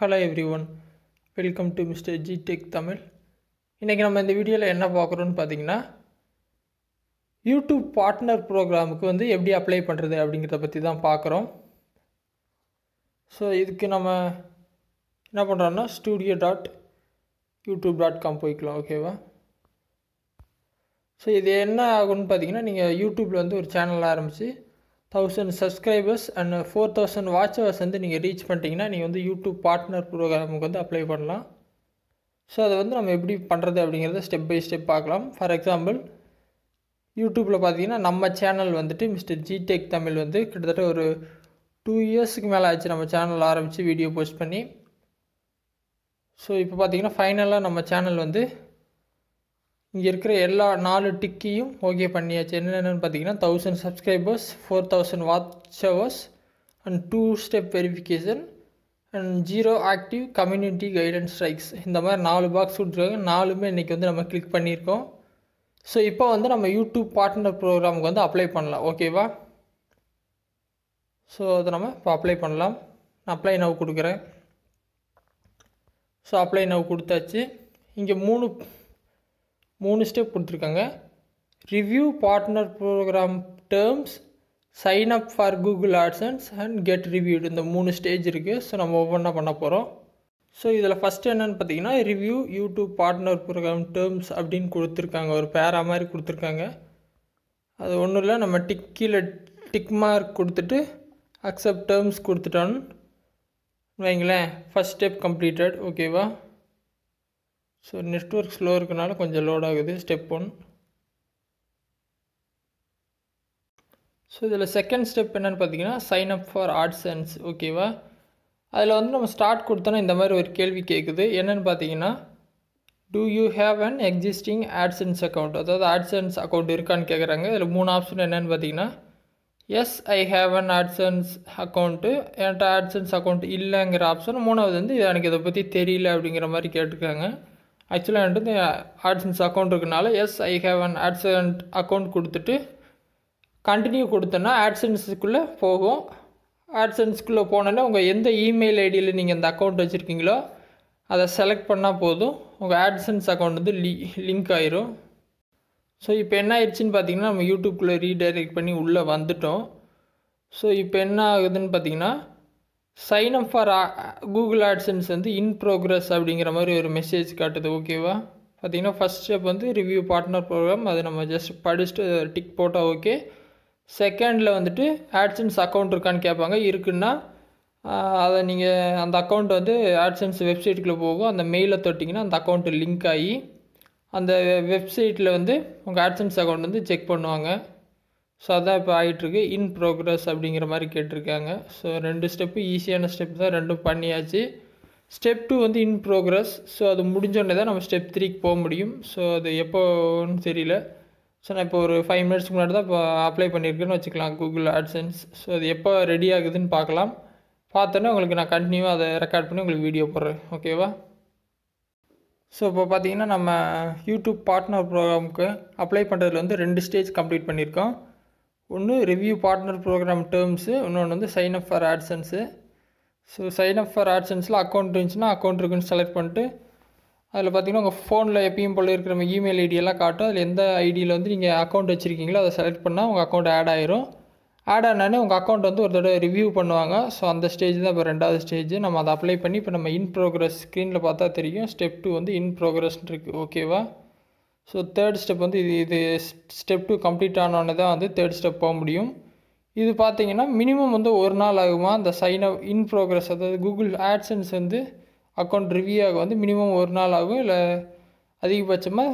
hello everyone welcome to mister G tech Tamil இன்றைக்கி நம்ம இந்த வீடியோவில் என்ன பார்க்குறோன்னு பார்த்தீங்கன்னா யூடியூப் பார்ட்னர் ப்ரோக்ராமுக்கு வந்து எப்படி அப்ளை பண்ணுறது அப்படிங்கிறத பற்றி தான் பார்க்குறோம் ஸோ இதுக்கு நம்ம என்ன பண்ணுறோம்னா studio dot YouTube dot com போய்க்கலாம் ஓகேவா ஸோ இது என்ன ஆகும்னு பார்த்தீங்கன்னா நீங்கள் யூடியூப்பில் வந்து ஒரு சேனல் ஆரம்பித்து thousand subscribers and four thousand watch வந்து நீங்கள் ரீச் பண்ணிட்டீங்கன்னா நீங்கள் வந்து யூடியூப் பார்ட்னர் ப்ரோக்ராமுக்கு வந்து அப்ளை பண்ணலாம் ஸோ அதை வந்து நம்ம எப்படி பண்ணுறது அப்படிங்கிறத ஸ்டெப் பை ஸ்டெப் பார்க்கலாம் ஃபார் எக்ஸாம்பிள் யூடியூப்பில் பார்த்தீங்கன்னா நம்ம சேனல் வந்துட்டு மிஸ்டர் ஜி டெக் தமிழ் வந்து கிட்டத்தட்ட ஒரு டூ இயர்ஸுக்கு மேலே ஆச்சு நம்ம சேனல் ஆரம்பித்து வீடியோ போஸ்ட் பண்ணி ஸோ இப்போ பார்த்தீங்கன்னா ஃபைனலாக நம்ம சேனல் வந்து இங்கே இருக்கிற எல்லா நாலு டிக்கியும் ஓகே பண்ணியாச்சு என்னென்னு பார்த்தீங்கன்னா thousand subscribers four thousand watch hours and two step verification and zero active community guidance strikes இந்த மாதிரி நாலு பாக்ஸ் கொடுத்துருக்காங்க நாலுமே இன்றைக்கி வந்து நம்ம கிளிக் பண்ணியிருக்கோம் ஸோ இப்போ வந்து நம்ம யூடியூப் பார்ட்னர் ப்ரோக்ராமுக்கு வந்து அப்ளை பண்ணலாம் ஓகேவா ஸோ அதை நம்ம இப்போ அப்ளை பண்ணலாம் அப்ளை நவ் கொடுக்குறேன் ஸோ அப்ளை நவ் கொடுத்தாச்சு இங்கே மூணு மூணு ஸ்டெப் கொடுத்துருக்காங்க review partner program terms sign up for Google AdSense and get reviewed இந்த மூணு ஸ்டேஜ் இருக்குது ஸோ நம்ம ஒவ்வொன்றா பண்ண போகிறோம் ஸோ இதில் ஃபஸ்ட்டு என்னென்னு பார்த்தீங்கன்னா review YouTube partner program terms அப்படின்னு கொடுத்துருக்காங்க ஒரு பேரா மாதிரி கொடுத்துருக்காங்க அது ஒன்றும் இல்லை நம்ம டிக் கீழே டிக் மார்க் கொடுத்துட்டு அக்செப்ட் டேர்ம்ஸ் கொடுத்துட்டோன்னு வைங்களேன் ஃபஸ்ட் ஸ்டெப் கம்ப்ளீட்டட் ஓகேவா ஸோ நெட்ஒர்க் ஸ்லோ இருக்கனால கொஞ்சம் லோட் ஆகுது ஸ்டெப் ஒன் ஸோ இதில் செகண்ட் ஸ்டெப் என்னென்னு பார்த்தீங்கன்னா sign up for AdSense ஓகேவா அதில் வந்து நம்ம ஸ்டார்ட் கொடுத்தோன்னா இந்த மாதிரி ஒரு கேள்வி கேட்குது என்னென்னு பார்த்தீங்கன்னா do you have an existing AdSense account அதாவது ஆட்சன்ஸ் அக்கௌண்ட் இருக்கான்னு கேட்குறாங்க இதில் மூணு ஆப்ஷன் என்னென்னு பார்த்தீங்கன்னா yes I have an AdSense account என்கிட்ட ஆட்சன்ஸ் அக்கௌண்ட் இல்லைங்கிற ஆப்ஷன் மூணாவது வந்து எனக்கு இதை பற்றி தெரியல அப்படிங்கிற மாதிரி கேட்டிருக்காங்க ஆக்சுவலாக வந்துட்டு இந்த ஆட்சன்ஸ் அக்கௌண்ட் இருக்கனால yes I have an AdSense account கொடுத்துட்டு கண்டினியூ கொடுத்தோன்னா ஆட்ஸன்ஸுக்குள்ளே போகும் ஆட்ஸன்ஸுக்குள்ளே போனோன்னே உங்கள் எந்த இமெயில் ஐடியில் நீங்கள் இந்த அக்கௌண்ட் வச்சுருக்கீங்களோ அதை செலக்ட் பண்ணால் போதும் உங்கள் ஆட்ஸன்ஸ் அக்கௌண்ட் வந்து லி லிங்க் ஆயிரும் ஸோ இப்போ என்ன ஆயிடுச்சுன்னு பார்த்தீங்கன்னா நம்ம யூடியூப்குள்ளே ரீடைரக்ட் பண்ணி உள்ளே வந்துட்டோம் ஸோ இப்போ என்ன ஆகுதுன்னு பார்த்தீங்கன்னா sign up for Google AdSense வந்து இன் ப்ரோக்ரஸ் அப்படிங்கிற மாதிரி ஒரு மெசேஜ் காட்டுது ஓகேவா பார்த்திங்கன்னா ஃபஸ்ட் ஸ்டெப் வந்து ரிவ்யூ பார்ட்னர் ப்ரோக்ராம் அதை நம்ம ஜஸ்ட் படிச்சுட்டு டிக் போட்டால் ஓகே செகண்டில் வந்துட்டு ஆட்ஸன்ஸ் அக்கௌண்ட் இருக்கான்னு கேட்பாங்க இருக்குன்னா அதை நீங்கள் அந்த அக்கௌண்ட் வந்து ஆட்ஸன்ஸ் வெப்சைட்டுக்குள்ளே போகும் அந்த மெயிலை தொட்டிங்கன்னா அந்த அக்கௌண்ட்டு லிங்க் ஆகி அந்த வெப்சைட்டில் வந்து உங்கள் ஆட்ஸன்ஸ் அக்கௌண்ட் வந்து செக் பண்ணுவாங்க ஸோ அதான் இப்போ ஆகிட்டுருக்கு இன் ப்ரோக்ரஸ் அப்படிங்கிற மாதிரி கேட்டிருக்காங்க ஸோ ரெண்டு ஸ்டெப்பு ஈஸியான ஸ்டெப் தான் ரெண்டும் பண்ணியாச்சு ஸ்டெப் டூ வந்து இன் ப்ரோக்ரஸ் ஸோ அது முடிஞ்சோடனே தான் நம்ம ஸ்டெப் த்ரீக்கு போக முடியும் ஸோ அது எப்போன்னு தெரியல ஸோ நான் இப்போ ஒரு ஃபைவ் மினிட்ஸ்க்கு முன்னாடி தான் இப்போ அப்ளை பண்ணியிருக்கேன்னு வச்சுக்கலாம் கூகுள் ஆட்சன்ஸ் ஸோ அது எப்போ ரெடி ஆகுதுன்னு பார்க்கலாம் பார்த்தோன்னே உங்களுக்கு நான் கண்டினியூவாக அதை ரெக்கார்ட் பண்ணி உங்களுக்கு வீடியோ போடுறேன் ஓகேவா ஸோ இப்போ பார்த்தீங்கன்னா நம்ம யூடியூப் பார்ட்னர் ப்ரோக்ராமுக்கு அப்ளை பண்ணுறதுல வந்து ரெண்டு ஸ்டேஜ் கம்ப்ளீட் பண்ணியிருக்கோம் ஒன்று ரிவ்யூ பார்ட்னர் ப்ரோக்ராம் டேர்ம்ஸு இன்னொன்று வந்து sign up for AdSense so sign up for ஆட்சன்ஸில் அக்கௌண்ட் இருந்துச்சுன்னா அக்கௌண்ட் இருக்குன்னு செலக்ட் பண்ணிட்டு அதில் பார்த்தீங்கன்னா உங்கள் ஃபோனில் எப்பயும் போல் இருக்கிற நம்ம இமெயில் ஐடியெல்லாம் காட்டும் அதில் எந்த ஐடியில் வந்து நீங்கள் அக்கௌண்ட் வச்சுருக்கீங்களோ அதை செலக்ட் பண்ணால் உங்கள் அக்கௌண்ட் ஆட் ஆயிரும் ஆட் ஆனாலே உங்கள் அக்கௌண்ட் வந்து ஒரு தடவை ரிவ்யூ பண்ணுவாங்க ஸோ அந்த ஸ்டேஜ் தான் இப்போ ரெண்டாவது ஸ்டேஜ் நம்ம அதை அப்ளை பண்ணி இப்போ நம்ம இன் ப்ரோக்ரஸ் ஸ்க்ரீனில் பார்த்தா தெரியும் ஸ்டெப் டூ வந்து இன் ப்ரோக்ரஸ்ன்னு இருக்குது ஓகேவா ஸோ தேர்ட் ஸ்டெப் வந்து இது இது ஸ்டெப் டூ கம்ப்ளீட் ஆனோடனே தான் வந்து தேர்ட் ஸ்டெப் போக முடியும் இது பார்த்தீங்கன்னா மினிமம் வந்து ஒரு நாள் ஆகுமா அந்த சைன் அப் இன் ப்ரோக்ரஸ் அதாவது கூகுள் ஆட்ஸன்ஸ் வந்து அக்கௌண்ட் ரிவ்யூ ஆக வந்து மினிமம் ஒரு நாள் ஆகும் இல்லை அதிகபட்சமாக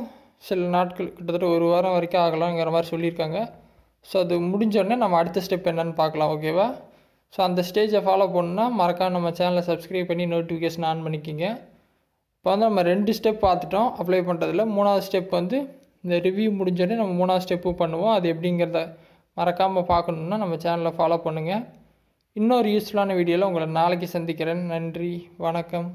சில நாட்கள் கிட்டத்தட்ட ஒரு வாரம் வரைக்கும் ஆகலாங்கிற மாதிரி சொல்லியிருக்காங்க ஸோ அது முடிஞ்சோடனே நம்ம அடுத்த ஸ்டெப் என்னென்னு பார்க்கலாம் ஓகேவா ஸோ அந்த ஸ்டேஜை ஃபாலோ பண்ணால் மறக்காம நம்ம சேனலை சப்ஸ்கிரைப் பண்ணி நோட்டிஃபிகேஷன் ஆன் பண்ணிக்கிங்க இப்போ வந்து நம்ம ரெண்டு ஸ்டெப் பார்த்துட்டோம் அப்ளை பண்ணுறதுல மூணாவது ஸ்டெப் வந்து இந்த ரிவ்யூ முடிஞ்சோடனே நம்ம மூணாவது ஸ்டெப்பு பண்ணுவோம் அது எப்படிங்கிறத மறக்காமல் பார்க்கணுன்னா நம்ம சேனலை ஃபாலோ பண்ணுங்கள் இன்னொரு யூஸ்ஃபுல்லான வீடியோவில் உங்களை நாளைக்கு சந்திக்கிறேன் நன்றி வணக்கம்